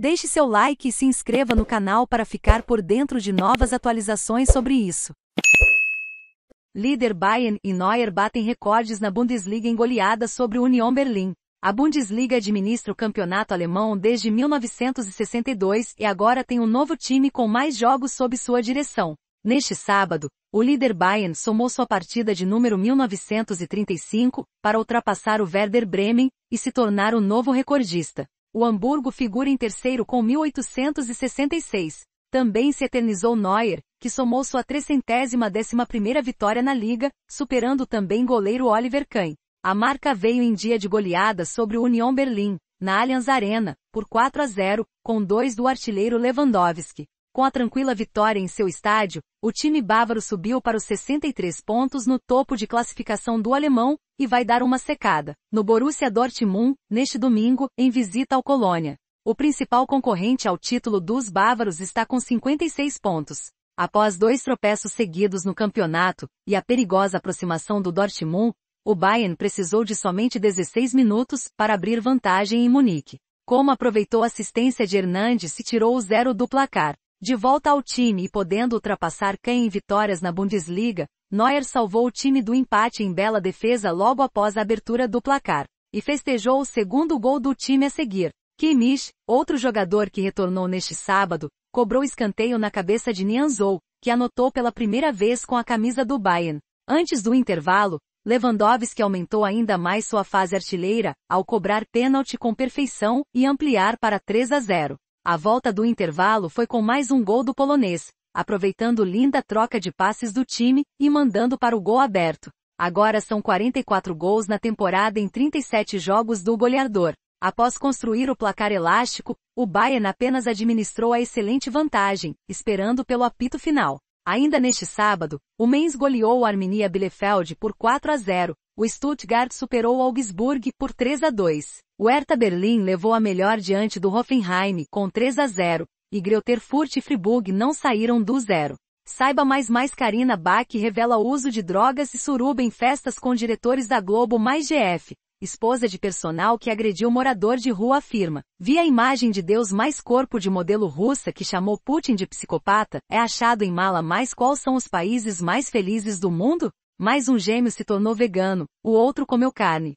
Deixe seu like e se inscreva no canal para ficar por dentro de novas atualizações sobre isso. Líder Bayern e Neuer batem recordes na Bundesliga em goleada sobre Union Berlim. A Bundesliga administra o campeonato alemão desde 1962 e agora tem um novo time com mais jogos sob sua direção. Neste sábado, o líder Bayern somou sua partida de número 1935 para ultrapassar o Werder Bremen e se tornar o novo recordista. O Hamburgo figura em terceiro com 1866. Também se eternizou Neuer, que somou sua trecentésima décima primeira vitória na Liga, superando também goleiro Oliver Kahn. A marca veio em dia de goleada sobre o Union Berlim, na Allianz Arena, por 4 a 0, com dois do artilheiro Lewandowski. Com a tranquila vitória em seu estádio, o time bávaro subiu para os 63 pontos no topo de classificação do alemão e vai dar uma secada no Borussia Dortmund neste domingo em visita ao Colônia. O principal concorrente ao título dos bávaros está com 56 pontos. Após dois tropeços seguidos no campeonato e a perigosa aproximação do Dortmund, o Bayern precisou de somente 16 minutos para abrir vantagem em Munique. Como aproveitou a assistência de Hernandes e tirou o zero do placar. De volta ao time e podendo ultrapassar Kahn em vitórias na Bundesliga, Neuer salvou o time do empate em bela defesa logo após a abertura do placar, e festejou o segundo gol do time a seguir. Kimmich, outro jogador que retornou neste sábado, cobrou escanteio na cabeça de Nianzou, que anotou pela primeira vez com a camisa do Bayern. Antes do intervalo, Lewandowski aumentou ainda mais sua fase artilheira, ao cobrar pênalti com perfeição e ampliar para 3 a 0. A volta do intervalo foi com mais um gol do polonês, aproveitando linda troca de passes do time e mandando para o gol aberto. Agora são 44 gols na temporada em 37 jogos do goleador. Após construir o placar elástico, o Bayern apenas administrou a excelente vantagem, esperando pelo apito final. Ainda neste sábado, o Mainz goleou o Arminia Bielefeld por 4 a 0, o Stuttgart superou o Augsburg por 3 a 2. O Hertha Berlim levou a melhor diante do Hoffenheim com 3 a 0, e Greuterfurt e Friburg não saíram do zero. Saiba mais mais Karina Bach revela uso de drogas e suruba em festas com diretores da Globo mais GF. Esposa de personal que agrediu morador de rua afirma. Vi a imagem de Deus mais corpo de modelo russa que chamou Putin de psicopata, é achado em mala mais qual são os países mais felizes do mundo? Mais um gêmeo se tornou vegano, o outro comeu carne.